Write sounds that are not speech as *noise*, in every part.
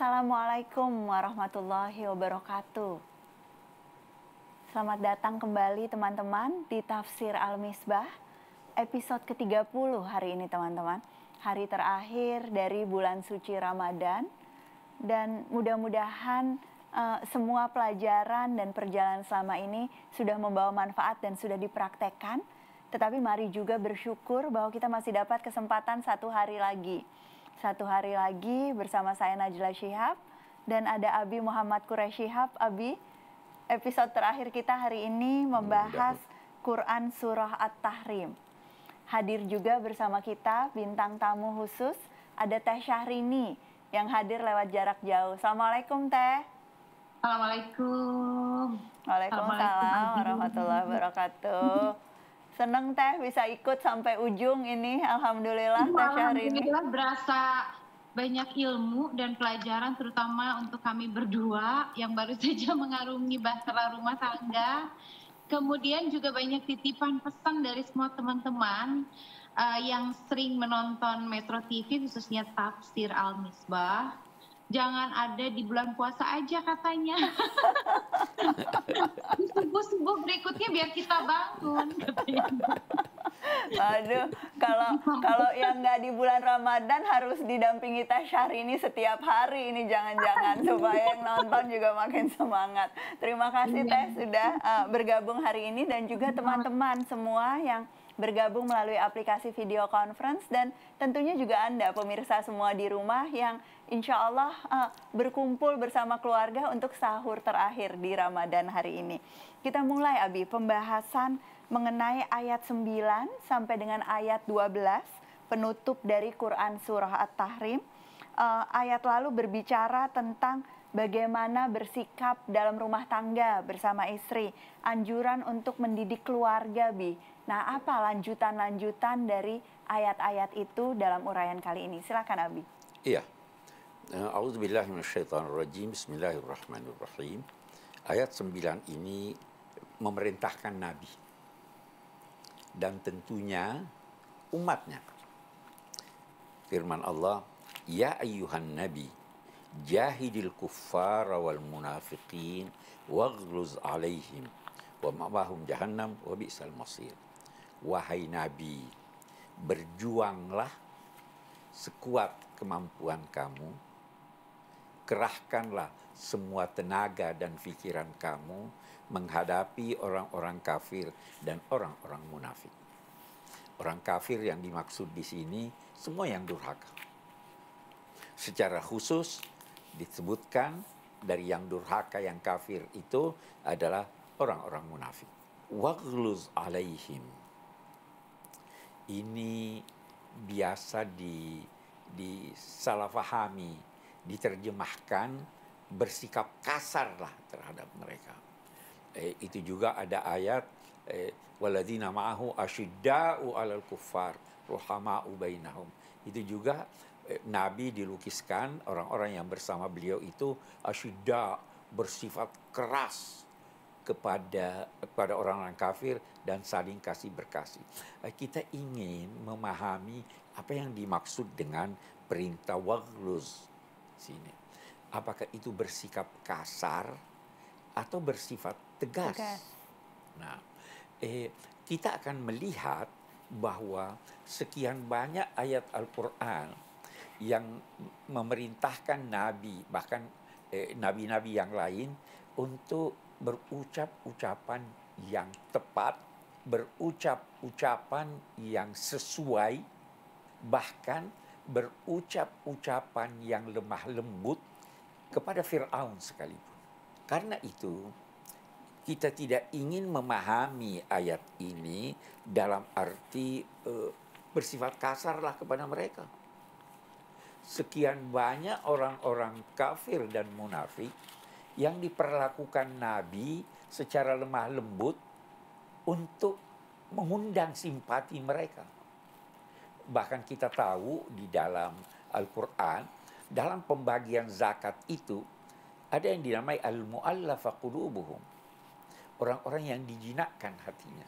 Assalamualaikum warahmatullahi wabarakatuh. Selamat datang kembali teman-teman di Tafsir Al-Misbah episode ke-30 hari ini teman-teman. Hari terakhir dari bulan suci Ramadan dan mudah-mudahan uh, semua pelajaran dan perjalanan selama ini sudah membawa manfaat dan sudah dipraktekkan. Tetapi mari juga bersyukur bahwa kita masih dapat kesempatan satu hari lagi satu hari lagi bersama saya Najla Shihab dan ada Abi Muhammad Quraish Shihab. Abi, episode terakhir kita hari ini membahas Quran Surah At-Tahrim. Hadir juga bersama kita bintang tamu khusus ada Teh Syahrini yang hadir lewat jarak jauh. Assalamualaikum Teh. Assalamualaikum. Waalaikumsalam warahmatullahi wabarakatuh. Seneng Teh bisa ikut sampai ujung ini. Alhamdulillah Teh Syahrini. Alhamdulillah berasa banyak ilmu dan pelajaran terutama untuk kami berdua yang baru saja *laughs* mengarungi bahtera rumah tangga. Kemudian juga banyak titipan pesan dari semua teman-teman uh, yang sering menonton Metro TV khususnya Tafsir Al-Misbah jangan ada di bulan puasa aja katanya. *laughs* Subuh-subuh berikutnya biar kita bangun. Aduh, kalau kalau yang nggak di bulan Ramadan harus didampingi ini setiap hari ini jangan-jangan supaya yang nonton juga makin semangat. Terima kasih iya. Teh sudah uh, bergabung hari ini dan juga iya. teman-teman semua yang bergabung melalui aplikasi video conference dan tentunya juga Anda pemirsa semua di rumah yang insya Allah uh, berkumpul bersama keluarga untuk sahur terakhir di Ramadan hari ini. Kita mulai Abi pembahasan mengenai ayat 9 sampai dengan ayat 12 penutup dari Quran Surah At-Tahrim. Uh, ayat lalu berbicara tentang bagaimana bersikap dalam rumah tangga bersama istri. Anjuran untuk mendidik keluarga, Bi. Nah, apa lanjutan-lanjutan dari ayat-ayat itu dalam uraian kali ini? Silakan Abi. Iya. Eh, Auzubillahiminasyaitonirrajim. Bismillahirrahmanirrahim. Ayat 9 ini memerintahkan Nabi dan tentunya umatnya. Firman Allah, Ya ayyuhan nabi, jahidil kuffara wal munafiqin waghluz alaihim wa mabahum jahannam wa bi'sal masir wahai Nabi, berjuanglah sekuat kemampuan kamu, kerahkanlah semua tenaga dan pikiran kamu menghadapi orang-orang kafir dan orang-orang munafik. Orang kafir yang dimaksud di sini semua yang durhaka. Secara khusus disebutkan dari yang durhaka yang kafir itu adalah orang-orang munafik. Waghluz alaihim ini biasa di disalahfahami, diterjemahkan bersikap kasar lah terhadap mereka. Eh, itu juga ada ayat eh, waladina ma'ahu ashidau alal kuffar ruhama'u bainahum. Itu juga eh, Nabi dilukiskan orang-orang yang bersama beliau itu ashidah bersifat keras kepada kepada orang-orang kafir dan saling kasih berkasih. Eh, kita ingin memahami apa yang dimaksud dengan perintah waghluz sini. Apakah itu bersikap kasar atau bersifat tegas? tegas. Nah, eh, kita akan melihat bahwa sekian banyak ayat Al-Quran yang memerintahkan Nabi bahkan eh, nabi-nabi eh, yang lain untuk berucap-ucapan yang tepat, berucap-ucapan yang sesuai, bahkan berucap-ucapan yang lemah lembut kepada Fir'aun sekalipun. Karena itu, kita tidak ingin memahami ayat ini dalam arti e, bersifat kasarlah kepada mereka. Sekian banyak orang-orang kafir dan munafik yang diperlakukan Nabi secara lemah lembut untuk mengundang simpati mereka. Bahkan kita tahu di dalam Al-Quran, dalam pembagian zakat itu, ada yang dinamai al-mu'allafa qulubuhum. Orang-orang yang dijinakkan hatinya.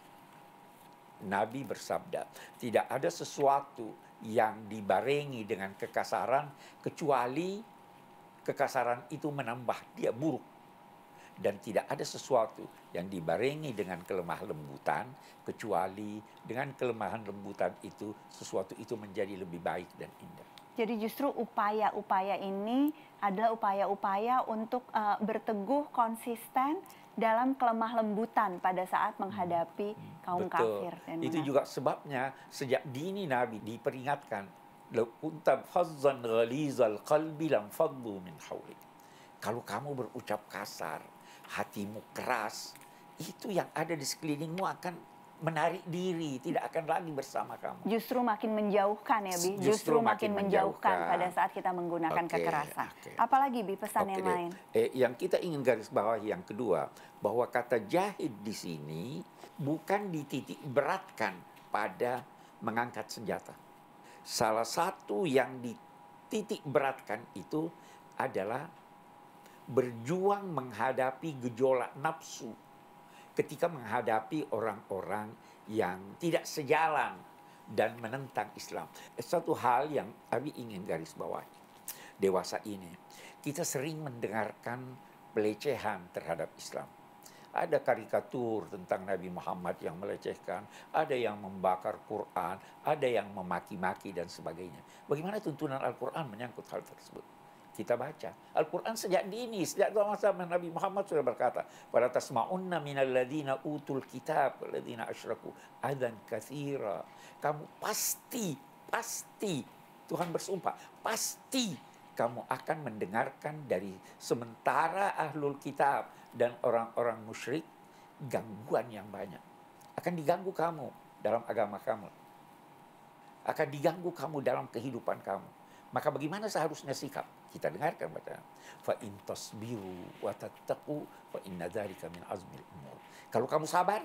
Nabi bersabda, tidak ada sesuatu yang dibarengi dengan kekasaran kecuali kekasaran itu menambah dia buruk. Dan tidak ada sesuatu yang dibarengi dengan kelemah lembutan, kecuali dengan kelemahan lembutan itu, sesuatu itu menjadi lebih baik dan indah. Jadi justru upaya-upaya ini adalah upaya-upaya untuk uh, berteguh konsisten dalam kelemah lembutan pada saat menghadapi hmm, kaum Betul. kafir. Dan itu juga sebabnya sejak dini Nabi diperingatkan Lau kunta fazzan ghalizal qalbi lam min hawli. Kalau kamu berucap kasar, hatimu keras, itu yang ada di sekelilingmu akan menarik diri, tidak akan lagi bersama kamu. Justru makin menjauhkan ya, Bi. Justru, Justru makin, makin menjauhkan, menjauhkan pada saat kita menggunakan okay, kekerasan. Okay. Apalagi Bi pesan okay, yang lain. Eh, yang kita ingin garis bawahi yang kedua, bahwa kata jahid di sini bukan dititik beratkan pada mengangkat senjata salah satu yang dititik beratkan itu adalah berjuang menghadapi gejolak nafsu ketika menghadapi orang-orang yang tidak sejalan dan menentang Islam. Satu hal yang kami ingin garis bawahi dewasa ini, kita sering mendengarkan pelecehan terhadap Islam ada karikatur tentang Nabi Muhammad yang melecehkan, ada yang membakar Quran, ada yang memaki-maki dan sebagainya. Bagaimana tuntunan Al-Quran menyangkut hal tersebut? Kita baca. Al-Quran sejak dini, sejak masa Nabi Muhammad sudah berkata, "Wala tasma'unna minal ladina utul kitab, ladina asyraku adan kathira." Kamu pasti, pasti, Tuhan bersumpah, pasti kamu akan mendengarkan dari sementara ahlul kitab dan orang-orang musyrik gangguan yang banyak. Akan diganggu kamu dalam agama kamu. Akan diganggu kamu dalam kehidupan kamu. Maka bagaimana seharusnya sikap? Kita dengarkan baca Fa in tasbiru wa fa inna dzalika min azmil umur. Kalau kamu sabar,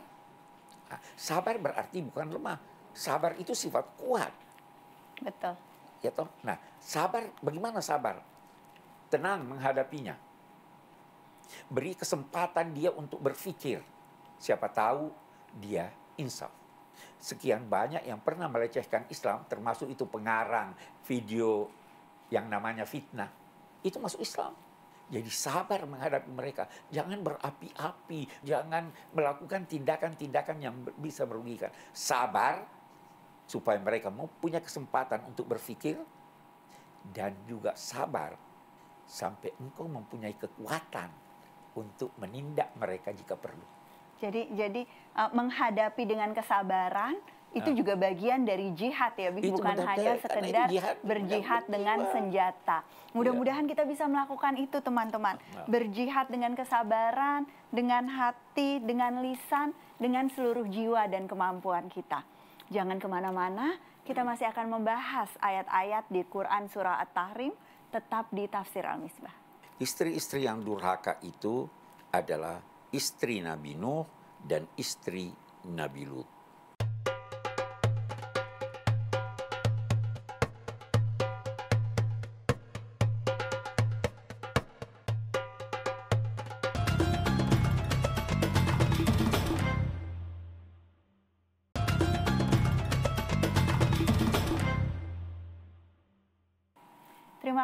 sabar berarti bukan lemah. Sabar itu sifat kuat. Betul. Ya toh? Nah, sabar bagaimana sabar? Tenang menghadapinya Beri kesempatan dia untuk berpikir. Siapa tahu dia insaf. Sekian banyak yang pernah melecehkan Islam, termasuk itu pengarang video yang namanya fitnah. Itu masuk Islam. Jadi sabar menghadapi mereka. Jangan berapi-api. Jangan melakukan tindakan-tindakan yang bisa merugikan. Sabar supaya mereka mau punya kesempatan untuk berpikir. Dan juga sabar sampai engkau mempunyai kekuatan untuk menindak mereka jika perlu. Jadi jadi uh, menghadapi dengan kesabaran ah. itu nah. juga bagian dari jihad ya, bukan hanya sekedar jihad, berjihad dengan jiwa. senjata. Mudah-mudahan ya. kita bisa melakukan itu teman-teman. Ah, ah. Berjihad dengan kesabaran, dengan hati, dengan lisan, dengan seluruh jiwa dan kemampuan kita. Jangan kemana-mana, kita masih akan membahas ayat-ayat di Quran Surah At-Tahrim tetap di Tafsir Al-Misbah. Istri-istri yang durhaka itu adalah istri Nabi Nuh dan istri Nabi Lut.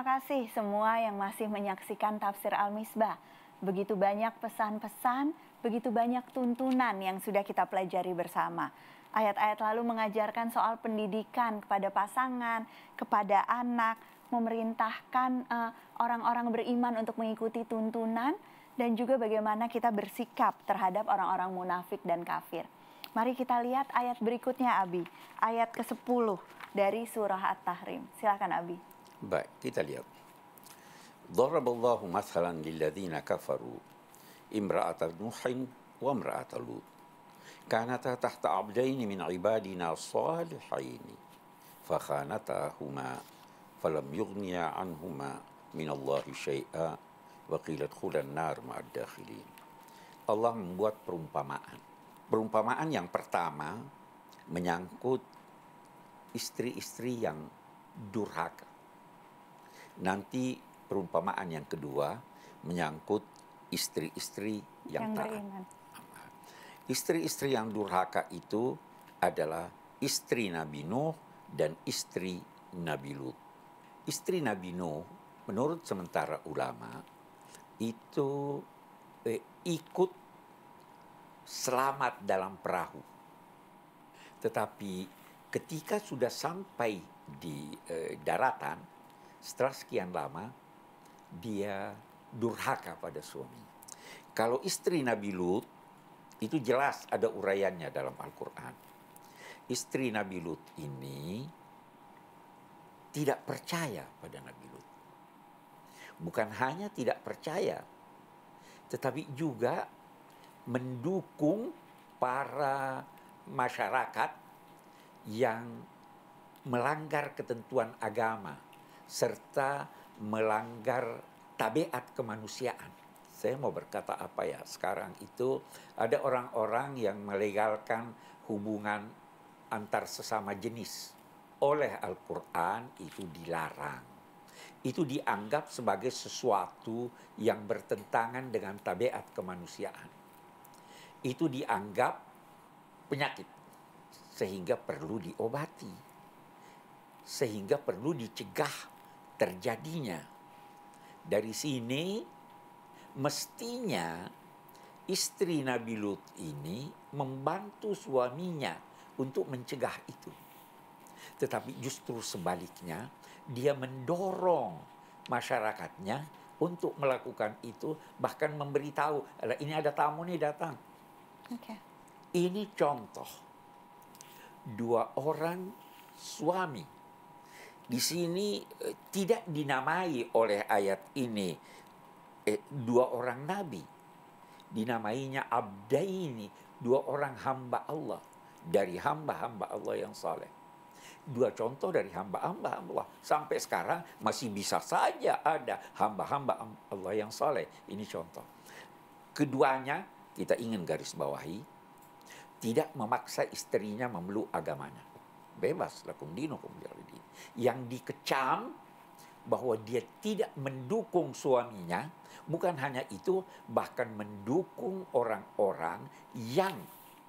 kasih semua yang masih menyaksikan Tafsir Al-Misbah. Begitu banyak pesan-pesan, begitu banyak tuntunan yang sudah kita pelajari bersama. Ayat-ayat lalu mengajarkan soal pendidikan kepada pasangan, kepada anak, memerintahkan eh, orang-orang uh, beriman untuk mengikuti tuntunan, dan juga bagaimana kita bersikap terhadap orang-orang munafik dan kafir. Mari kita lihat ayat berikutnya Abi, ayat ke-10 dari surah At-Tahrim. Silakan Abi. Baik, kita lihat. Daraballahu mathalan lilladzina kafaru imra'ata Nuhin wa imra'ata Lut. Kanata tahta abdaini min ibadina salihaini. Fakhanata huma falam yugniya anhuma min Allahi syai'a wa qilat khulan nar ma'ad dakhilin. Allah membuat perumpamaan. Perumpamaan yang pertama menyangkut istri-istri yang durhaka Nanti perumpamaan yang kedua menyangkut istri-istri yang, yang taat. Istri-istri yang durhaka itu adalah istri Nabi Nuh dan istri Nabi Lut. Istri Nabi Nuh menurut sementara ulama itu eh, ikut selamat dalam perahu. Tetapi ketika sudah sampai di eh, daratan setelah sekian lama dia durhaka pada suami. Kalau istri Nabi Lut itu jelas ada uraiannya dalam Al-Qur'an. Istri Nabi Lut ini tidak percaya pada Nabi Lut. Bukan hanya tidak percaya, tetapi juga mendukung para masyarakat yang melanggar ketentuan agama serta melanggar tabiat kemanusiaan. Saya mau berkata apa ya sekarang itu ada orang-orang yang melegalkan hubungan antar sesama jenis oleh Al-Quran itu dilarang. Itu dianggap sebagai sesuatu yang bertentangan dengan tabiat kemanusiaan. Itu dianggap penyakit sehingga perlu diobati. Sehingga perlu dicegah terjadinya. Dari sini mestinya istri Nabi Lut ini membantu suaminya untuk mencegah itu. Tetapi justru sebaliknya dia mendorong masyarakatnya untuk melakukan itu bahkan memberitahu ini ada tamu nih datang. Okay. Ini contoh dua orang suami di sini eh, tidak dinamai oleh ayat ini eh, dua orang nabi. Dinamainya ini dua orang hamba Allah dari hamba-hamba Allah yang saleh. Dua contoh dari hamba-hamba Allah sampai sekarang masih bisa saja ada hamba-hamba Allah yang saleh. Ini contoh. Keduanya kita ingin garis bawahi tidak memaksa istrinya memeluk agamanya. Bebas lakum dinukum jadi yang dikecam bahwa dia tidak mendukung suaminya, bukan hanya itu, bahkan mendukung orang-orang yang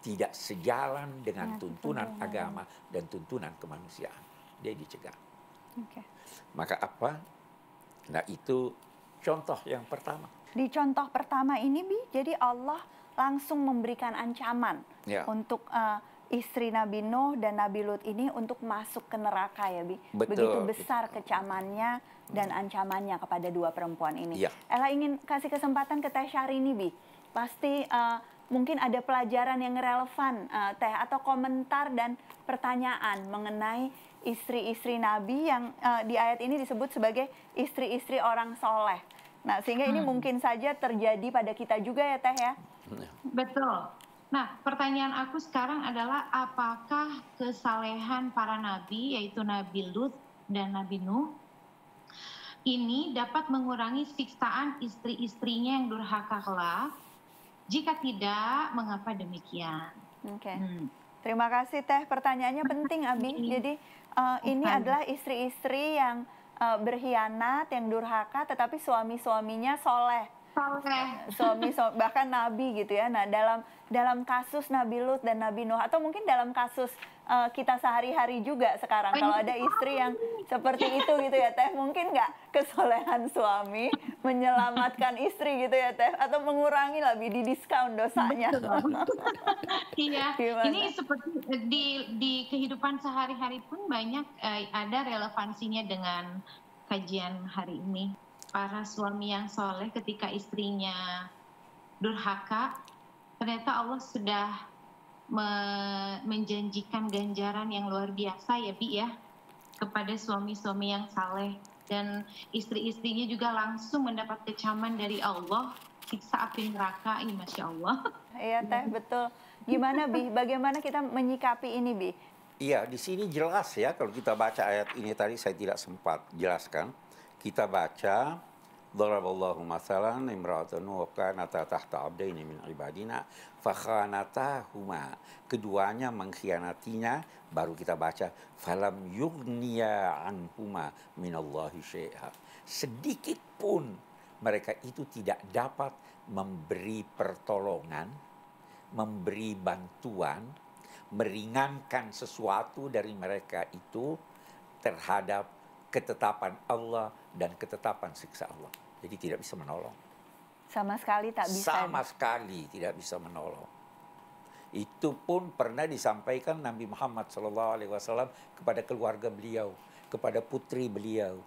tidak sejalan dengan ya, tuntunan ya. agama dan tuntunan kemanusiaan. Dia dicegah. Okay. Maka apa? Nah itu contoh yang pertama. Di contoh pertama ini, Bi, jadi Allah langsung memberikan ancaman ya. untuk uh, istri Nabi Nuh dan Nabi Lut ini untuk masuk ke neraka ya Bi. Betul. Begitu besar kecamannya dan ancamannya kepada dua perempuan ini. Ya. Ella ingin kasih kesempatan ke Teh Syahrini Bi. Pasti uh, mungkin ada pelajaran yang relevan uh, Teh atau komentar dan pertanyaan mengenai istri-istri Nabi yang uh, di ayat ini disebut sebagai istri-istri orang soleh. Nah sehingga ini hmm. mungkin saja terjadi pada kita juga ya Teh ya. ya. Betul. Nah, pertanyaan aku sekarang adalah apakah kesalehan para nabi yaitu Nabi Lut dan Nabi Nuh ini dapat mengurangi siksaan istri-istrinya yang durhaka kelak? Jika tidak, mengapa demikian? Oke. Okay. Hmm. Terima kasih Teh, pertanyaannya penting Abi. Jadi uh, ini adalah istri-istri yang uh, berkhianat, yang durhaka, tetapi suami-suaminya soleh suami suami bahkan nabi gitu ya. Nah, dalam dalam kasus Nabi Lut dan Nabi Nuh atau mungkin dalam kasus uh, kita sehari-hari juga sekarang kalau ada istri yang seperti itu gitu ya Teh, mungkin nggak kesolehan suami menyelamatkan istri gitu ya Teh atau mengurangi lebih di diskon dosanya. *laughs* iya. Ini seperti di di kehidupan sehari-hari pun banyak eh, ada relevansinya dengan kajian hari ini para suami yang soleh ketika istrinya durhaka, ternyata Allah sudah me menjanjikan ganjaran yang luar biasa ya Bi ya kepada suami-suami yang saleh dan istri-istrinya juga langsung mendapat kecaman dari Allah siksa api neraka ini masya Allah iya teh betul gimana Bi bagaimana kita menyikapi ini Bi Iya, di sini jelas ya kalau kita baca ayat ini tadi saya tidak sempat jelaskan kita baca Daraballahu masalan imra'atan wa kanata tahta abdaini min ibadina khanatahuma Keduanya mengkhianatinya baru kita baca falam yughniya anhuma Allahi syai'a. Sedikit pun mereka itu tidak dapat memberi pertolongan, memberi bantuan, meringankan sesuatu dari mereka itu terhadap ketetapan Allah dan ketetapan siksa Allah. Jadi tidak bisa menolong. Sama sekali tak bisa. Sama sekali tidak bisa menolong. Itu pun pernah disampaikan Nabi Muhammad SAW kepada keluarga beliau, kepada putri beliau.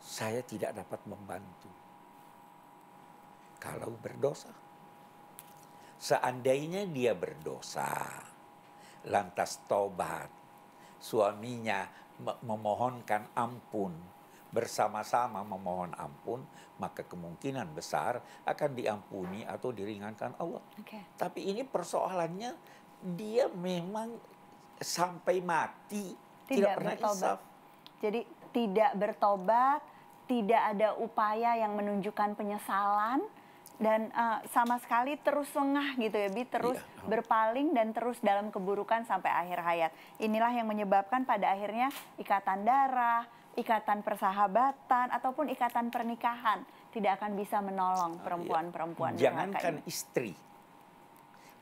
Saya tidak dapat membantu kalau berdosa. Seandainya dia berdosa, lantas tobat, suaminya memohonkan ampun, bersama-sama memohon ampun, maka kemungkinan besar akan diampuni atau diringankan Allah. Okay. Tapi ini persoalannya dia memang sampai mati tidak, tidak pernah bertobat. Jadi tidak bertobat, tidak ada upaya yang menunjukkan penyesalan dan uh, sama sekali terus sengah gitu ya Bi, terus iya. Oh. berpaling dan terus dalam keburukan sampai akhir hayat. Inilah yang menyebabkan pada akhirnya ikatan darah, ikatan persahabatan ataupun ikatan pernikahan tidak akan bisa menolong oh, perempuan-perempuan. Iya. Jangankan istri,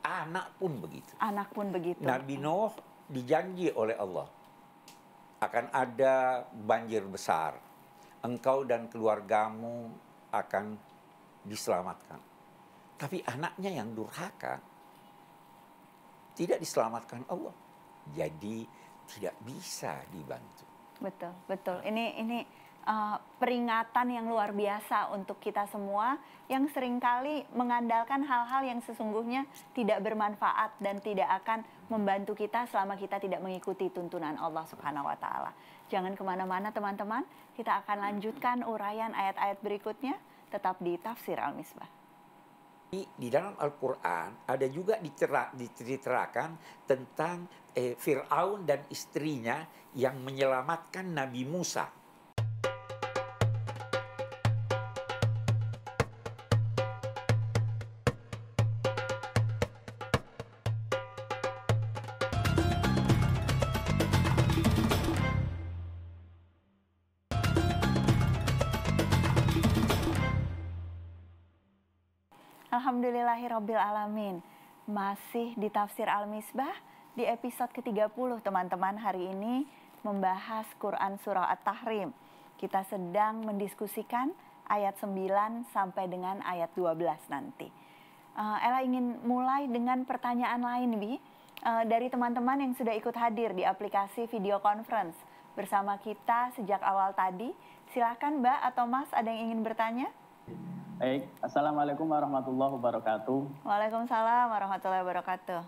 anak pun begitu. Anak pun begitu. Nabi Nuh dijanji oleh Allah akan ada banjir besar. Engkau dan keluargamu akan diselamatkan. Tapi anaknya yang durhaka tidak diselamatkan Allah. Jadi tidak bisa dibantu. Betul, betul. Ini ini uh, peringatan yang luar biasa untuk kita semua yang seringkali mengandalkan hal-hal yang sesungguhnya tidak bermanfaat dan tidak akan membantu kita selama kita tidak mengikuti tuntunan Allah Subhanahu wa taala. Jangan kemana-mana teman-teman, kita akan lanjutkan uraian ayat-ayat berikutnya tetap di Tafsir Al-Misbah. Di, di dalam Al-Quran ada juga dicerak, diceritakan tentang eh, Fir'aun dan istrinya yang menyelamatkan Nabi Musa Alhamdulillahirabbil Masih di tafsir Al-Misbah di episode ke-30 teman-teman hari ini membahas Quran surah At-Tahrim. Kita sedang mendiskusikan ayat 9 sampai dengan ayat 12 nanti. Uh, Ella ingin mulai dengan pertanyaan lain, Bi. Uh, dari teman-teman yang sudah ikut hadir di aplikasi video conference bersama kita sejak awal tadi. Silahkan Mbak atau Mas ada yang ingin bertanya? Baik, Assalamualaikum warahmatullahi wabarakatuh. Waalaikumsalam warahmatullahi wabarakatuh.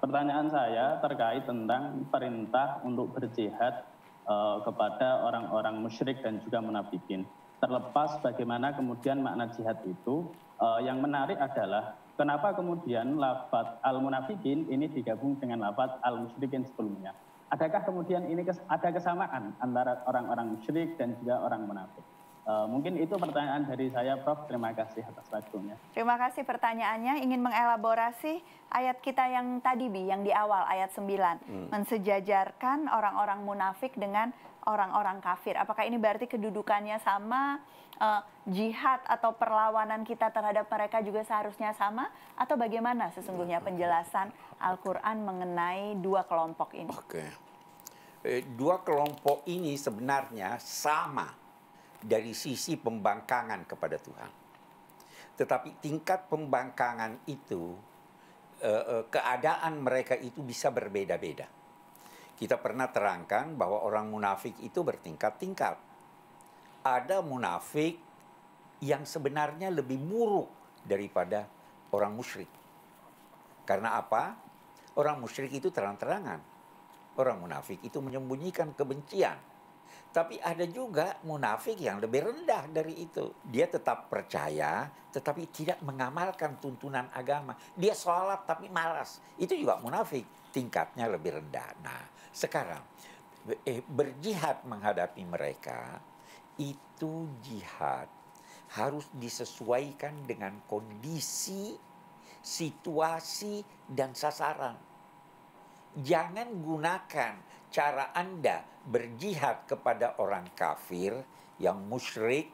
Pertanyaan saya terkait tentang perintah untuk berjihad uh, kepada orang-orang musyrik dan juga munafikin. Terlepas bagaimana kemudian makna jihad itu, uh, yang menarik adalah kenapa kemudian lafat al-munafikin ini digabung dengan lafat al-musyrikin sebelumnya. Adakah kemudian ini kes ada kesamaan antara orang-orang musyrik dan juga orang munafik? Eh, mungkin itu pertanyaan dari saya, Prof. Terima kasih atas waktunya. Terima kasih pertanyaannya. Ingin mengelaborasi ayat kita yang tadi, Bi, yang di awal, ayat 9. Hmm. Mensejajarkan orang-orang munafik dengan orang-orang kafir. Apakah ini berarti kedudukannya sama, uh, jihad atau perlawanan kita terhadap mereka juga seharusnya sama? Atau bagaimana sesungguhnya penjelasan Al-Quran mengenai dua kelompok ini? Oke. Okay. Eh, dua kelompok ini sebenarnya sama dari sisi pembangkangan kepada Tuhan. Tetapi tingkat pembangkangan itu, eh, eh, keadaan mereka itu bisa berbeda-beda. Kita pernah terangkan bahwa orang munafik itu bertingkat-tingkat. Ada munafik yang sebenarnya lebih buruk daripada orang musyrik. Karena apa? Orang musyrik itu terang-terangan. Orang munafik itu menyembunyikan kebencian tapi ada juga munafik yang lebih rendah dari itu. Dia tetap percaya, tetapi tidak mengamalkan tuntunan agama. Dia sholat tapi malas. Itu juga munafik. Tingkatnya lebih rendah. Nah, sekarang eh, berjihad menghadapi mereka itu jihad harus disesuaikan dengan kondisi, situasi, dan sasaran. Jangan gunakan cara Anda berjihad kepada orang kafir yang musyrik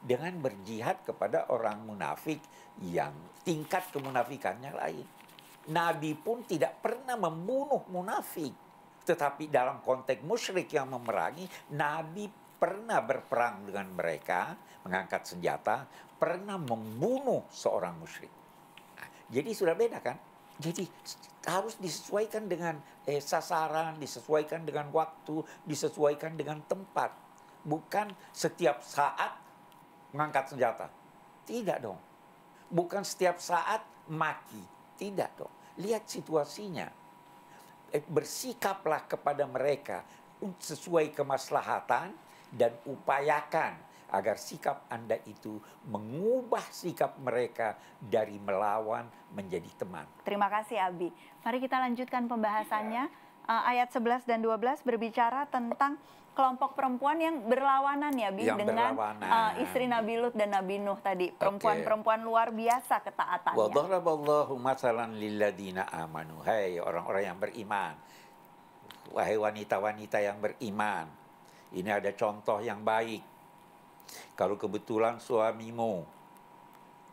dengan berjihad kepada orang munafik yang tingkat kemunafikannya lain. Nabi pun tidak pernah membunuh munafik, tetapi dalam konteks musyrik yang memerangi, Nabi pernah berperang dengan mereka, mengangkat senjata, pernah membunuh seorang musyrik. Nah, jadi sudah beda kan? Jadi harus disesuaikan dengan eh, sasaran, disesuaikan dengan waktu, disesuaikan dengan tempat. Bukan setiap saat mengangkat senjata. Tidak dong. Bukan setiap saat maki. Tidak dong. Lihat situasinya. Eh, bersikaplah kepada mereka sesuai kemaslahatan dan upayakan agar sikap Anda itu mengubah sikap mereka dari melawan menjadi teman. Terima kasih Abi. Mari kita lanjutkan pembahasannya. Ya. Uh, ayat 11 dan 12 berbicara tentang kelompok perempuan yang berlawanan ya Bi yang dengan berlawanan. uh, istri Nabi Lut dan Nabi Nuh tadi. Perempuan-perempuan okay. luar biasa ketaatannya. Wa dharaballahu masalan lilladina amanu. Hai hey, orang-orang yang beriman. Wahai wanita-wanita yang beriman. Ini ada contoh yang baik kalau kebetulan suamimu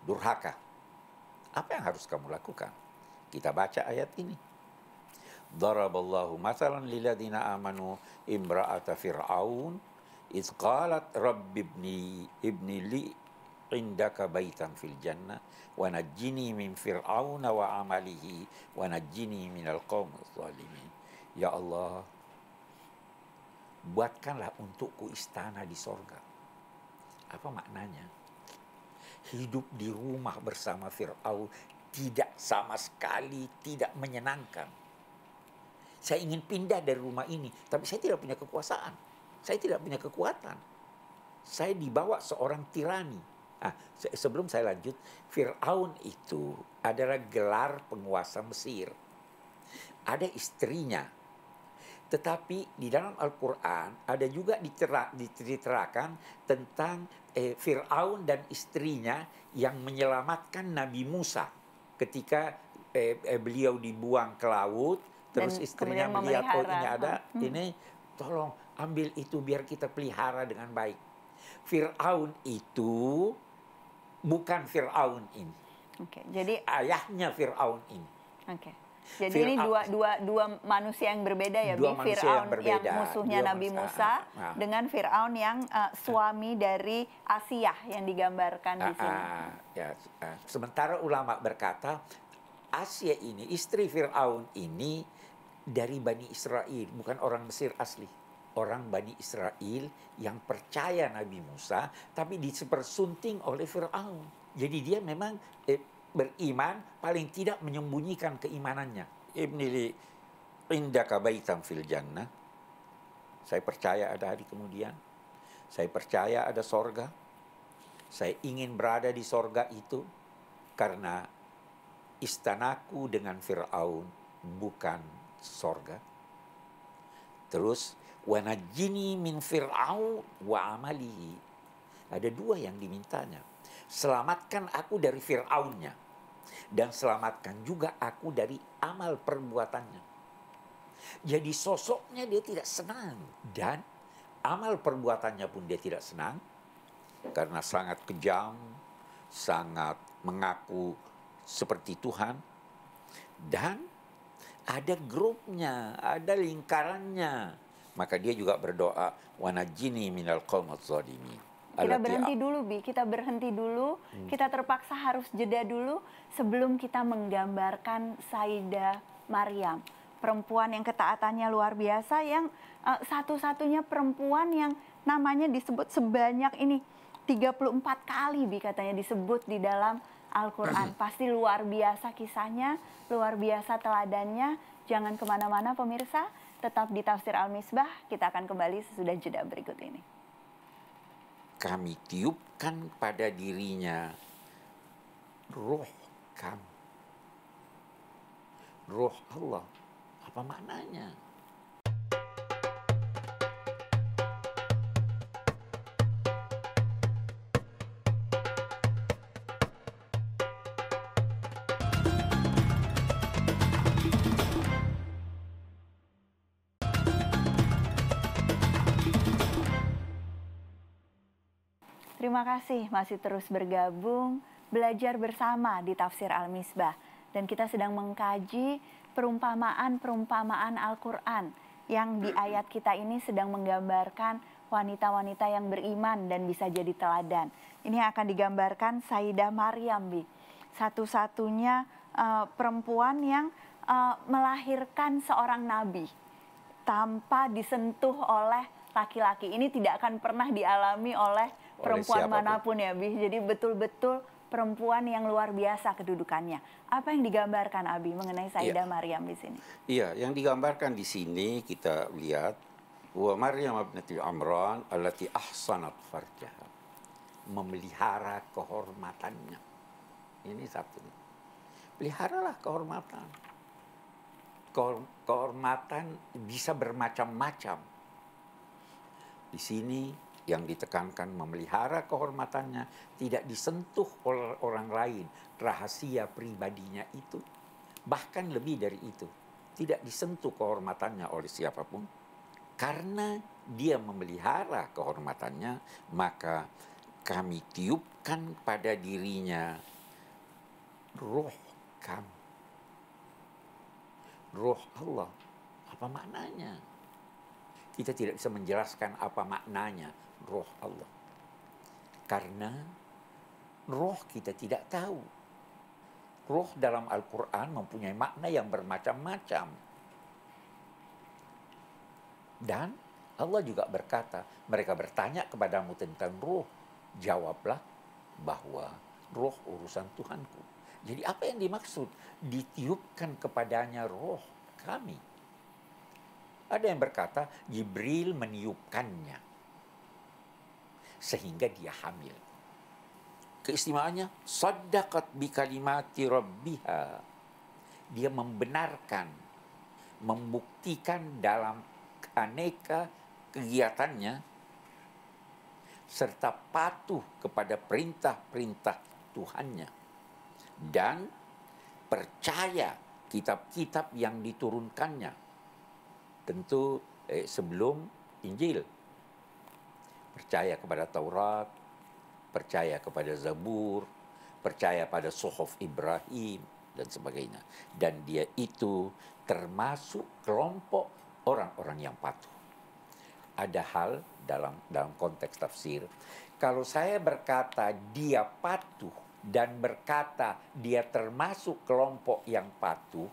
durhaka, apa yang harus kamu lakukan? Kita baca ayat ini. Daraballahu masalan lilladina amanu imra'ata fir'aun ibni ibni li indaka baitan fil jannah wa najjini min fir'aun wa amalihi wa najjini من القوم zalimin. Ya Allah, buatkanlah untukku istana di sorga apa maknanya? Hidup di rumah bersama Fir'aun tidak sama sekali tidak menyenangkan. Saya ingin pindah dari rumah ini, tapi saya tidak punya kekuasaan. Saya tidak punya kekuatan. Saya dibawa seorang tirani. Ah, sebelum saya lanjut, Fir'aun itu adalah gelar penguasa Mesir. Ada istrinya tetapi di dalam Al-Quran ada juga diceritakan tentang eh, Fir'aun dan istrinya yang menyelamatkan Nabi Musa ketika eh, eh, beliau dibuang ke laut. Terus dan istrinya melihat, oh ini ada, hmm. ini tolong ambil itu biar kita pelihara dengan baik. Fir'aun itu bukan Fir'aun ini. Okay, jadi ayahnya Fir'aun ini. Okay. Jadi ini ah, dua, dua, dua manusia yang berbeda ya, dua Fir'aun yang, yang musuhnya dua Nabi Musa uh, uh. dengan Fir'aun yang uh, suami uh. dari Asiyah yang digambarkan uh, di sini. ya, uh. Sementara ulama berkata Asia ini, istri Fir'aun ini dari Bani Israel, bukan orang Mesir asli orang Bani Israel yang percaya Nabi Musa, tapi dipersunting oleh Firaun. Jadi dia memang eh, beriman paling tidak menyembunyikan keimanannya. Ibnili indaka baitan fil jannah. Saya percaya ada hari kemudian. Saya percaya ada sorga. Saya ingin berada di sorga itu karena istanaku dengan Fir'aun bukan sorga. Terus wanajini min Fir'aun wa amalihi. Ada dua yang dimintanya Selamatkan aku dari Fir'aunnya. Dan selamatkan juga aku dari amal perbuatannya. Jadi sosoknya dia tidak senang. Dan amal perbuatannya pun dia tidak senang. Karena sangat kejam, sangat mengaku seperti Tuhan. Dan ada grupnya, ada lingkarannya. Maka dia juga berdoa, wanajini minal qawmat zalimin. Kita berhenti dulu, Bi. Kita berhenti dulu. Hmm. Kita terpaksa harus jeda dulu sebelum kita menggambarkan Saida Maryam. Perempuan yang ketaatannya luar biasa, yang uh, satu-satunya perempuan yang namanya disebut sebanyak ini. 34 kali, Bi, katanya disebut di dalam Al-Quran. *clears throat* Pasti luar biasa kisahnya, luar biasa teladannya. Jangan kemana-mana pemirsa, tetap di Tafsir Al-Misbah. Kita akan kembali sesudah jeda berikut ini kami tiupkan pada dirinya roh kami. Roh Allah. Apa maknanya? Terima kasih masih terus bergabung belajar bersama di Tafsir Al-Misbah dan kita sedang mengkaji perumpamaan-perumpamaan Al-Qur'an yang di ayat kita ini sedang menggambarkan wanita-wanita yang beriman dan bisa jadi teladan. Ini akan digambarkan Sayyidah Maryam Bi. Satu-satunya uh, perempuan yang uh, melahirkan seorang nabi tanpa disentuh oleh laki-laki. Ini tidak akan pernah dialami oleh perempuan siapapun. manapun ya, Bi. Jadi betul-betul perempuan yang luar biasa kedudukannya. Apa yang digambarkan Abi mengenai Saidah ya. Maryam di sini? Iya, yang digambarkan di sini kita lihat wa Maryam binti Amran allati ahsanat farjaha. Memelihara kehormatannya. Ini satu. Peliharalah kehormatan. Kehormatan bisa bermacam-macam. Di sini yang ditekankan memelihara kehormatannya, tidak disentuh oleh orang lain, rahasia pribadinya itu, bahkan lebih dari itu, tidak disentuh kehormatannya oleh siapapun. Karena dia memelihara kehormatannya, maka kami tiupkan pada dirinya roh kami. Roh Allah, apa maknanya? Kita tidak bisa menjelaskan apa maknanya, roh Allah. Karena roh kita tidak tahu. Roh dalam Al-Quran mempunyai makna yang bermacam-macam. Dan Allah juga berkata, mereka bertanya kepadamu tentang roh. Jawablah bahwa roh urusan Tuhanku. Jadi apa yang dimaksud? Ditiupkan kepadanya roh kami. Ada yang berkata, Jibril meniupkannya sehingga dia hamil. Keistimewaannya, sadaqat bi kalimati rabbiha. Dia membenarkan, membuktikan dalam aneka kegiatannya, serta patuh kepada perintah-perintah Tuhannya. Dan percaya kitab-kitab yang diturunkannya. Tentu eh, sebelum Injil percaya kepada Taurat, percaya kepada Zabur, percaya pada Sohof Ibrahim, dan sebagainya. Dan dia itu termasuk kelompok orang-orang yang patuh. Ada hal dalam dalam konteks tafsir, kalau saya berkata dia patuh dan berkata dia termasuk kelompok yang patuh,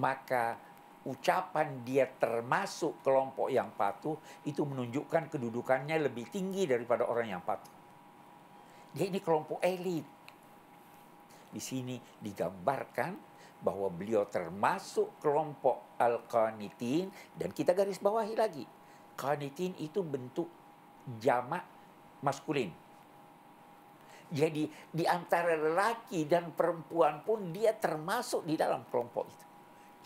maka ucapan dia termasuk kelompok yang patuh itu menunjukkan kedudukannya lebih tinggi daripada orang yang patuh. Dia ini kelompok elit. Di sini digambarkan bahwa beliau termasuk kelompok al-qanitin dan kita garis bawahi lagi. Qanitin itu bentuk jamak maskulin. Jadi di antara lelaki dan perempuan pun dia termasuk di dalam kelompok itu.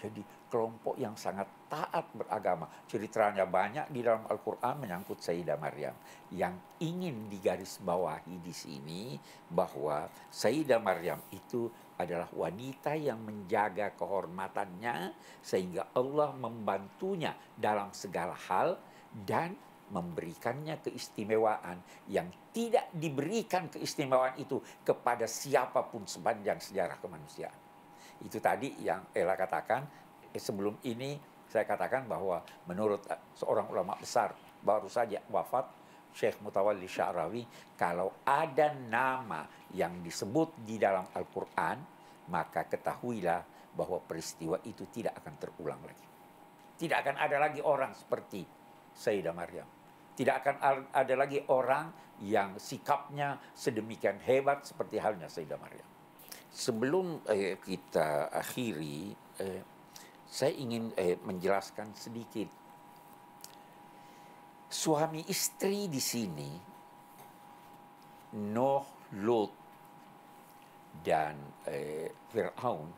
Jadi kelompok yang sangat taat beragama. Ceritanya banyak di dalam Al-Quran menyangkut Sayyidah Maryam. Yang ingin digarisbawahi di sini bahwa Sayyidah Maryam itu adalah wanita yang menjaga kehormatannya sehingga Allah membantunya dalam segala hal dan memberikannya keistimewaan yang tidak diberikan keistimewaan itu kepada siapapun sepanjang sejarah kemanusiaan. Itu tadi yang Ella katakan Eh, sebelum ini saya katakan bahwa menurut eh, seorang ulama besar baru saja wafat Syekh Mutawalli Sya'rawi kalau ada nama yang disebut di dalam Al-Qur'an maka ketahuilah bahwa peristiwa itu tidak akan terulang lagi. Tidak akan ada lagi orang seperti Sayyidah Maryam. Tidak akan ada lagi orang yang sikapnya sedemikian hebat seperti halnya Sayyidah Maryam. Sebelum eh, kita akhiri eh, saya ingin eh, menjelaskan sedikit. Suami istri di sini, Noh, Lot, dan eh, Fir'aun,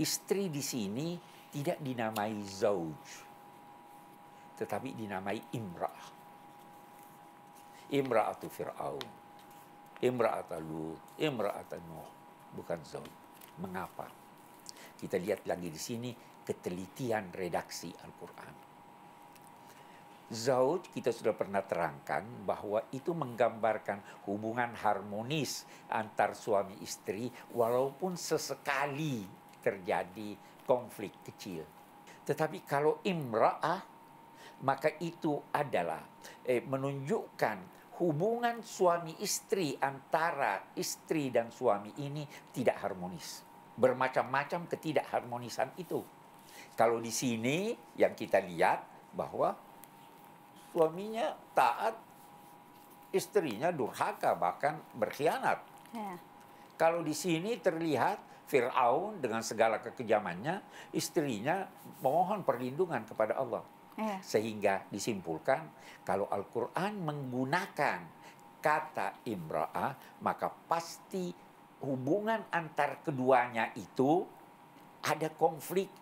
istri di sini tidak dinamai zauj, tetapi dinamai Imrah Imrah atau Fir'aun, atau Lut, atau Noh, bukan zauj. Mengapa? Kita lihat lagi di sini ketelitian redaksi Al-Quran. Zauj kita sudah pernah terangkan bahwa itu menggambarkan hubungan harmonis antar suami istri walaupun sesekali terjadi konflik kecil. Tetapi kalau imra'ah maka itu adalah eh, menunjukkan hubungan suami istri antara istri dan suami ini tidak harmonis bermacam-macam ketidakharmonisan itu. Kalau di sini yang kita lihat bahwa suaminya taat, istrinya durhaka bahkan berkhianat. Ya. Kalau di sini terlihat Fir'aun dengan segala kekejamannya, istrinya memohon perlindungan kepada Allah. Ya. Sehingga disimpulkan kalau Al-Quran menggunakan kata imra'ah maka pasti hubungan antar keduanya itu ada konflik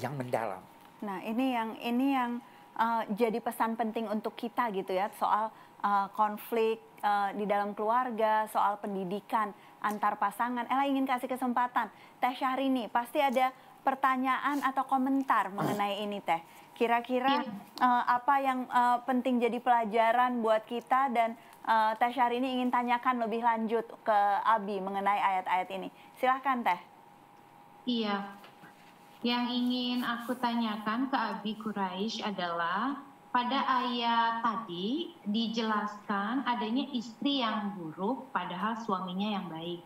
yang mendalam. Nah, ini yang ini yang uh, jadi pesan penting untuk kita gitu ya soal uh, konflik uh, di dalam keluarga, soal pendidikan antar pasangan. Ella ingin kasih kesempatan Teh Syahrini pasti ada pertanyaan atau komentar mengenai ini Teh. Kira-kira ya. uh, apa yang uh, penting jadi pelajaran buat kita dan uh, Teh Syahrini ingin tanyakan lebih lanjut ke Abi mengenai ayat-ayat ini. Silahkan Teh. Iya, yang ingin aku tanyakan ke Abi Quraisy adalah pada ayat tadi dijelaskan adanya istri yang buruk padahal suaminya yang baik.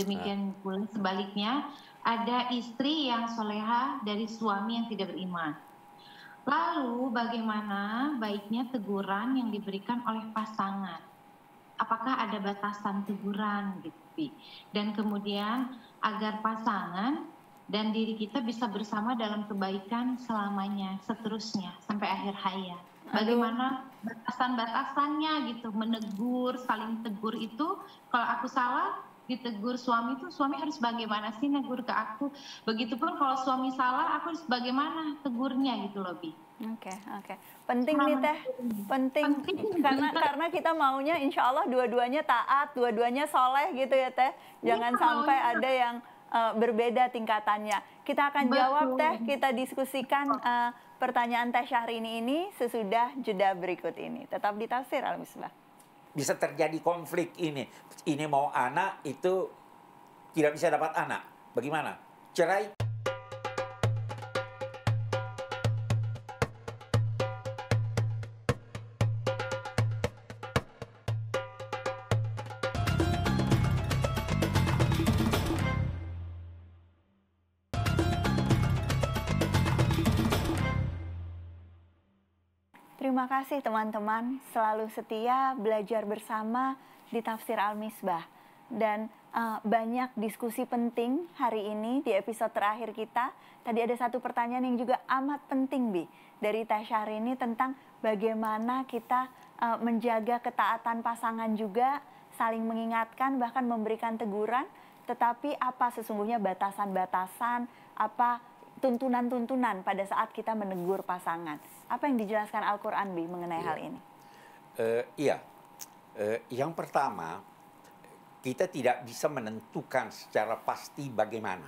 Demikian ah. pula sebaliknya ada istri yang soleha dari suami yang tidak beriman. Lalu bagaimana baiknya teguran yang diberikan oleh pasangan? apakah ada batasan teguran gitu. Dan kemudian agar pasangan dan diri kita bisa bersama dalam kebaikan selamanya, seterusnya sampai akhir hayat. Bagaimana batasan-batasannya gitu, menegur, saling tegur itu kalau aku salah ditegur suami itu suami harus bagaimana sih negur ke aku. Begitupun kalau suami salah aku harus bagaimana tegurnya gitu lebih? Oke, okay, oke. Okay. Penting nih Teh. Penting, penting karena karena kita maunya insya Allah dua-duanya taat, dua-duanya soleh gitu ya Teh. Jangan ya, sampai ya. ada yang uh, berbeda tingkatannya. Kita akan Betul. jawab Teh, kita diskusikan uh, pertanyaan Teh Syahrini ini sesudah jeda berikut ini. Tetap di Tafsir Al-Misbah. Bisa terjadi konflik ini. Ini mau anak itu tidak bisa dapat anak. Bagaimana? Cerai? Terima kasih teman-teman selalu setia belajar bersama di Tafsir Al-Misbah. Dan uh, banyak diskusi penting hari ini di episode terakhir kita. Tadi ada satu pertanyaan yang juga amat penting, Bi. Dari Tasya ini tentang bagaimana kita uh, menjaga ketaatan pasangan juga, saling mengingatkan, bahkan memberikan teguran. Tetapi apa sesungguhnya batasan-batasan, apa tuntunan-tuntunan pada saat kita menegur pasangan. Apa yang dijelaskan Al-Quran Bi mengenai ya. hal iya. ini? Uh, iya, uh, yang pertama kita tidak bisa menentukan secara pasti bagaimana.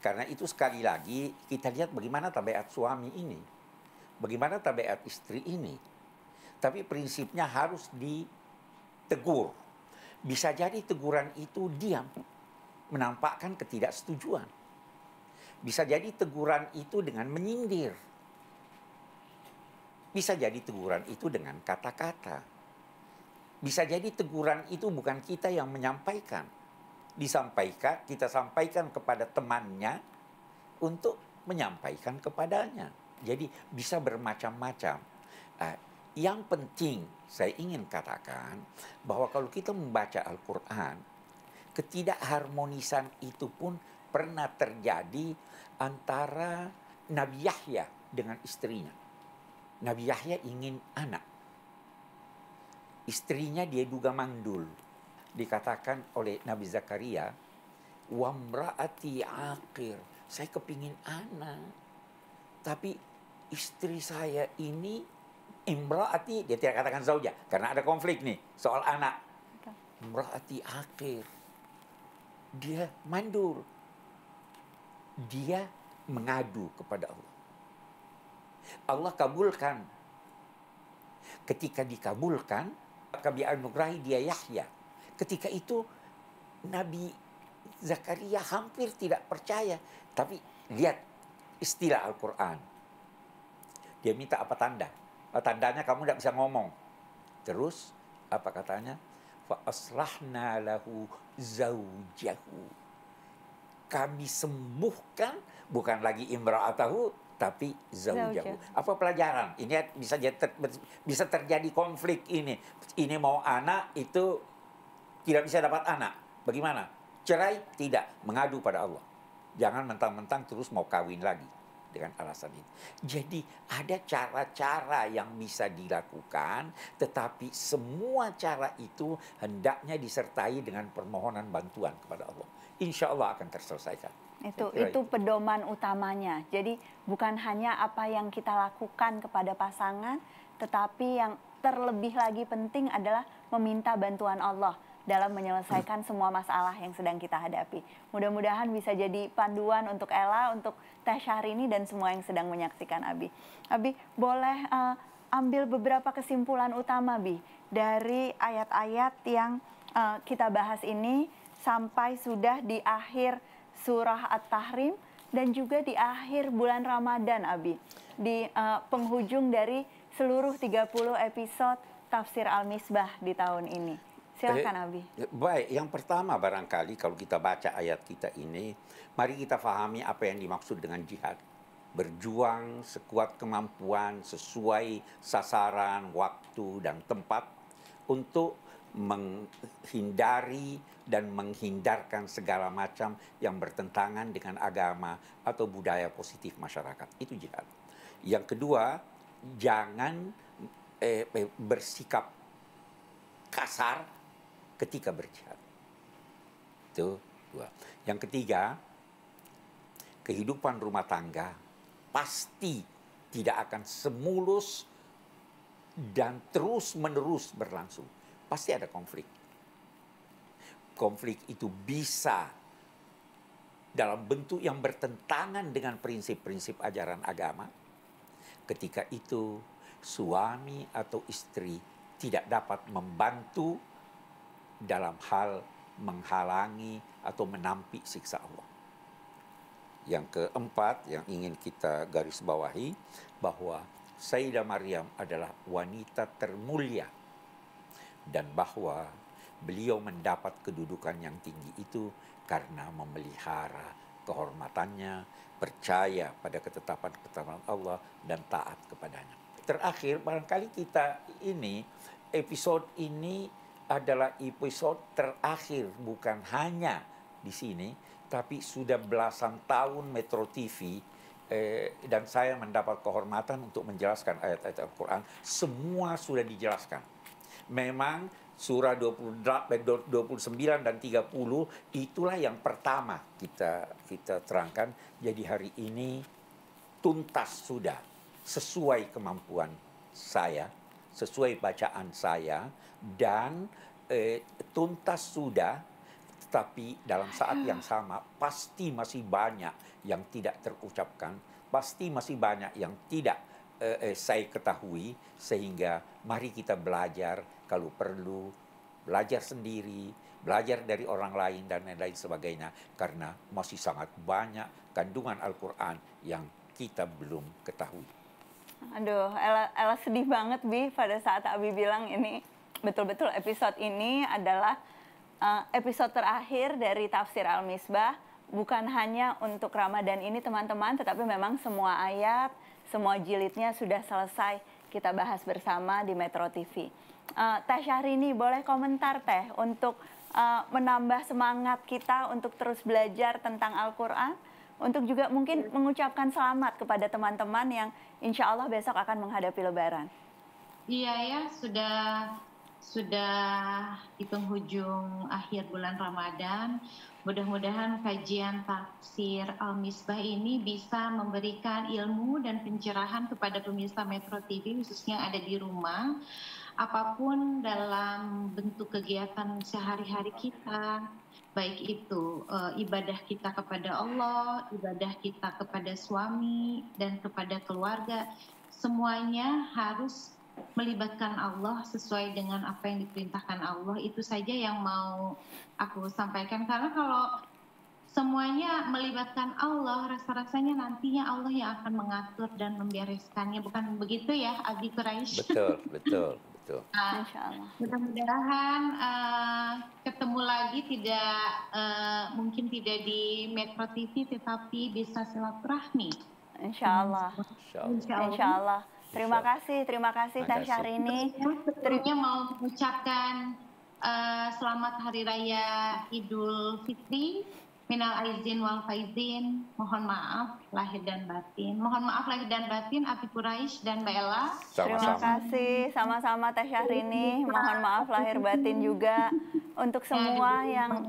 Karena itu sekali lagi kita lihat bagaimana tabiat suami ini, bagaimana tabiat istri ini. Tapi prinsipnya harus ditegur. Bisa jadi teguran itu diam, menampakkan ketidaksetujuan. Bisa jadi teguran itu dengan menyindir, bisa jadi teguran itu dengan kata-kata. Bisa jadi teguran itu bukan kita yang menyampaikan. Disampaikan, kita sampaikan kepada temannya untuk menyampaikan kepadanya. Jadi bisa bermacam-macam. Eh, yang penting saya ingin katakan bahwa kalau kita membaca Al-Quran, ketidakharmonisan itu pun pernah terjadi antara Nabi Yahya dengan istrinya. Nabi Yahya ingin anak. Istrinya dia duga mandul. Dikatakan oleh Nabi Zakaria, wamraati akhir. Saya kepingin anak. Tapi istri saya ini imraati, dia tidak katakan zauja karena ada konflik nih soal anak. Imraati akhir. Dia mandul. Dia mengadu kepada Allah Allah kabulkan. Ketika dikabulkan, kami anugerahi dia Yahya. Ketika itu Nabi Zakaria hampir tidak percaya. Tapi lihat istilah Al-Quran. Dia minta apa tanda? Tandanya kamu tidak bisa ngomong. Terus apa katanya? aslahna lahu zaujahu. Kami sembuhkan bukan lagi imra'atahu tapi jauh jauh. Apa pelajaran? Ini bisa bisa terjadi konflik ini. Ini mau anak itu tidak bisa dapat anak. Bagaimana? Cerai tidak mengadu pada Allah. Jangan mentang-mentang terus mau kawin lagi dengan alasan itu. Jadi ada cara-cara yang bisa dilakukan, tetapi semua cara itu hendaknya disertai dengan permohonan bantuan kepada Allah. Insya Allah akan terselesaikan. Itu itu pedoman utamanya. Jadi bukan hanya apa yang kita lakukan kepada pasangan, tetapi yang terlebih lagi penting adalah meminta bantuan Allah dalam menyelesaikan hmm. semua masalah yang sedang kita hadapi. Mudah-mudahan bisa jadi panduan untuk Ella, untuk Teh Syahrini dan semua yang sedang menyaksikan Abi. Abi, boleh uh, ambil beberapa kesimpulan utama Bi dari ayat-ayat yang uh, kita bahas ini sampai sudah di akhir surah At-Tahrim dan juga di akhir bulan Ramadan Abi di uh, penghujung dari seluruh 30 episode tafsir Al-Misbah di tahun ini. Silakan eh, Abi. Baik, yang pertama barangkali kalau kita baca ayat kita ini, mari kita fahami apa yang dimaksud dengan jihad. Berjuang sekuat kemampuan sesuai sasaran, waktu dan tempat untuk menghindari dan menghindarkan segala macam yang bertentangan dengan agama atau budaya positif masyarakat. Itu jihad. Yang kedua, jangan eh, eh bersikap kasar ketika berjihad. Itu dua. Yang ketiga, kehidupan rumah tangga pasti tidak akan semulus dan terus-menerus berlangsung pasti ada konflik. Konflik itu bisa dalam bentuk yang bertentangan dengan prinsip-prinsip ajaran agama. Ketika itu suami atau istri tidak dapat membantu dalam hal menghalangi atau menampik siksa Allah. Yang keempat yang ingin kita garis bawahi bahwa Sayyidah Maryam adalah wanita termulia dan bahwa beliau mendapat kedudukan yang tinggi itu karena memelihara kehormatannya, percaya pada ketetapan-ketetapan Allah dan taat kepadanya. Terakhir, barangkali kita ini, episode ini adalah episode terakhir bukan hanya di sini, tapi sudah belasan tahun Metro TV eh, dan saya mendapat kehormatan untuk menjelaskan ayat-ayat Al-Quran. Semua sudah dijelaskan memang surah 29 eh, dan 30 itulah yang pertama kita kita terangkan. Jadi hari ini tuntas sudah sesuai kemampuan saya, sesuai bacaan saya dan eh, tuntas sudah tetapi dalam saat yang sama pasti masih banyak yang tidak terucapkan, pasti masih banyak yang tidak Eh, eh, saya ketahui sehingga mari kita belajar kalau perlu belajar sendiri, belajar dari orang lain dan lain-lain sebagainya karena masih sangat banyak kandungan Al-Qur'an yang kita belum ketahui. Aduh, Ella, Ella sedih banget Bi pada saat Abi bilang ini betul-betul episode ini adalah uh, episode terakhir dari Tafsir Al-Misbah bukan hanya untuk Ramadan ini teman-teman tetapi memang semua ayat semua jilidnya sudah selesai kita bahas bersama di Metro TV. Uh, eh, Teh Syahrini, boleh komentar Teh untuk uh, menambah semangat kita untuk terus belajar tentang Al-Quran, untuk juga mungkin iya. mengucapkan selamat kepada teman-teman yang insya Allah besok akan menghadapi Lebaran. Iya ya, sudah sudah di penghujung akhir bulan Ramadan, Mudah-mudahan kajian tafsir Al-Misbah ini bisa memberikan ilmu dan pencerahan kepada pemirsa Metro TV khususnya yang ada di rumah. Apapun dalam bentuk kegiatan sehari-hari kita, baik itu e, ibadah kita kepada Allah, ibadah kita kepada suami dan kepada keluarga, semuanya harus melibatkan Allah sesuai dengan apa yang diperintahkan Allah itu saja yang mau aku sampaikan karena kalau semuanya melibatkan Allah rasa-rasanya nantinya Allah yang akan mengatur dan membereskannya bukan begitu ya Abi Quraisy betul betul betul *laughs* nah, mudah-mudahan uh, ketemu lagi tidak uh, mungkin tidak di Metro TV tetapi bisa silaturahmi Insya Allah Insya Insya Allah. Insya Allah. Terima kasih, terima kasih hari Syahrini. Sebelumnya mau mengucapkan uh, selamat Hari Raya Idul Fitri. Minal aizin wal faizin, mohon maaf lahir dan batin. Mohon maaf lahir dan batin, Api Quraisy dan Mbak Ella. Sama-sama. Terima kasih, sama-sama Teh Syahrini. Mohon maaf lahir batin juga untuk semua yang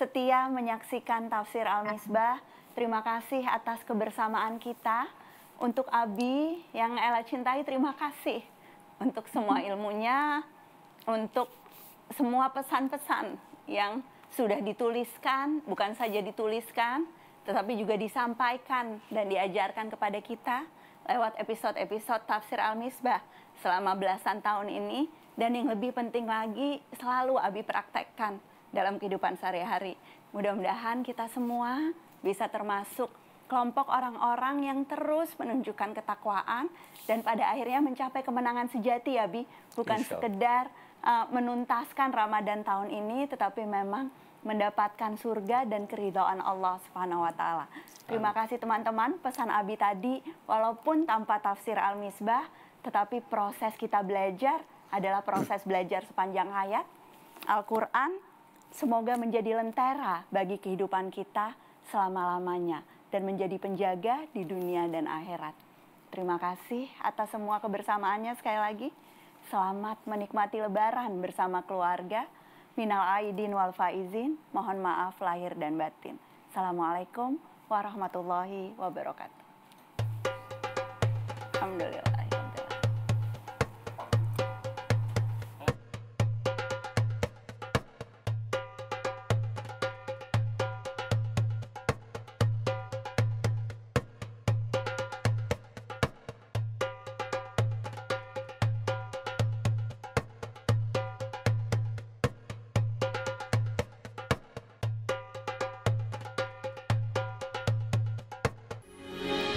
setia menyaksikan tafsir Al-Misbah. Terima kasih atas kebersamaan kita. Untuk Abi yang Ella cintai, terima kasih untuk semua ilmunya, untuk semua pesan-pesan yang sudah dituliskan, bukan saja dituliskan, tetapi juga disampaikan dan diajarkan kepada kita lewat episode-episode tafsir Al-Misbah selama belasan tahun ini dan yang lebih penting lagi selalu Abi praktekkan dalam kehidupan sehari-hari. Mudah-mudahan kita semua bisa termasuk kelompok orang-orang yang terus menunjukkan ketakwaan dan pada akhirnya mencapai kemenangan sejati ya Bi, bukan Insya. sekedar uh, menuntaskan Ramadan tahun ini tetapi memang mendapatkan surga dan keridhaan Allah Subhanahu wa taala. Terima kasih teman-teman, pesan Abi tadi walaupun tanpa tafsir Al-Misbah tetapi proses kita belajar adalah proses belajar sepanjang hayat. Al-Qur'an semoga menjadi lentera bagi kehidupan kita selama-lamanya dan menjadi penjaga di dunia dan akhirat. Terima kasih atas semua kebersamaannya sekali lagi. Selamat menikmati lebaran bersama keluarga. Minal aidin wal faizin, mohon maaf lahir dan batin. Assalamualaikum warahmatullahi wabarakatuh. Alhamdulillah.